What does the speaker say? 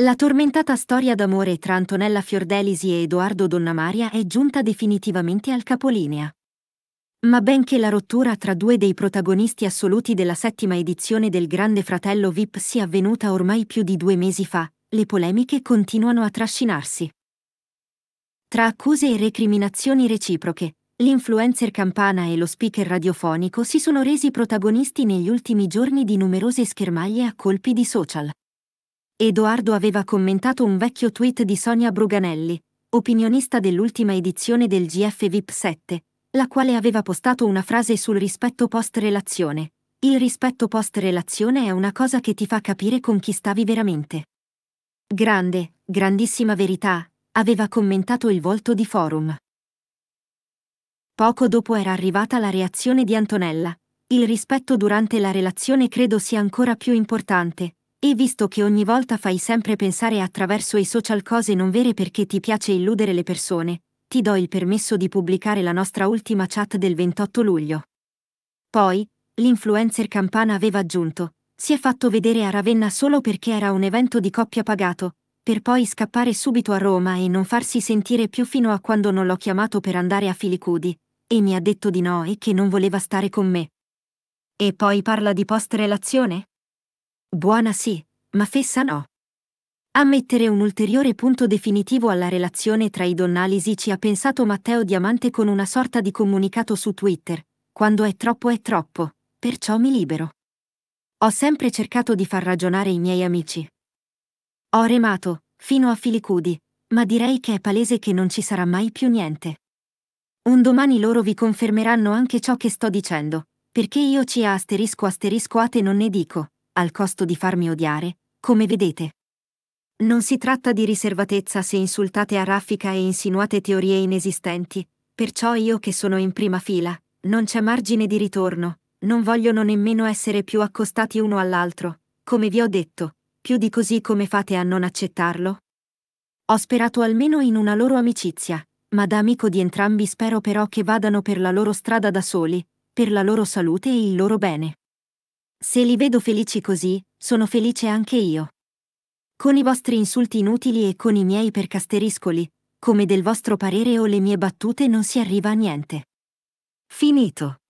La tormentata storia d'amore tra Antonella Fiordelisi e Edoardo Donnamaria è giunta definitivamente al capolinea. Ma benché la rottura tra due dei protagonisti assoluti della settima edizione del Grande Fratello VIP sia avvenuta ormai più di due mesi fa, le polemiche continuano a trascinarsi. Tra accuse e recriminazioni reciproche, l'influencer campana e lo speaker radiofonico si sono resi protagonisti negli ultimi giorni di numerose schermaglie a colpi di social. Edoardo aveva commentato un vecchio tweet di Sonia Bruganelli, opinionista dell'ultima edizione del GF VIP 7, la quale aveva postato una frase sul rispetto post-relazione. Il rispetto post-relazione è una cosa che ti fa capire con chi stavi veramente. Grande, grandissima verità, aveva commentato il volto di forum. Poco dopo era arrivata la reazione di Antonella. Il rispetto durante la relazione credo sia ancora più importante, e visto che ogni volta fai sempre pensare attraverso i social cose non vere perché ti piace illudere le persone, ti do il permesso di pubblicare la nostra ultima chat del 28 luglio. Poi, l'influencer Campana aveva aggiunto, si è fatto vedere a Ravenna solo perché era un evento di coppia pagato, per poi scappare subito a Roma e non farsi sentire più fino a quando non l'ho chiamato per andare a Filicudi, e mi ha detto di no e che non voleva stare con me. E poi parla di post-relazione? Buona sì, ma fessa no. A mettere un ulteriore punto definitivo alla relazione tra i Donnalisi ci ha pensato Matteo Diamante con una sorta di comunicato su Twitter. Quando è troppo è troppo, perciò mi libero. Ho sempre cercato di far ragionare i miei amici. Ho remato, fino a Filicudi, ma direi che è palese che non ci sarà mai più niente. Un domani loro vi confermeranno anche ciò che sto dicendo, perché io ci asterisco asterisco te non ne dico, al costo di farmi odiare, come vedete. Non si tratta di riservatezza se insultate a raffica e insinuate teorie inesistenti, perciò io che sono in prima fila, non c'è margine di ritorno, non vogliono nemmeno essere più accostati uno all'altro, come vi ho detto, più di così come fate a non accettarlo? Ho sperato almeno in una loro amicizia, ma da amico di entrambi spero però che vadano per la loro strada da soli, per la loro salute e il loro bene. Se li vedo felici così, sono felice anche io. Con i vostri insulti inutili e con i miei percasteriscoli, come del vostro parere o le mie battute non si arriva a niente. Finito.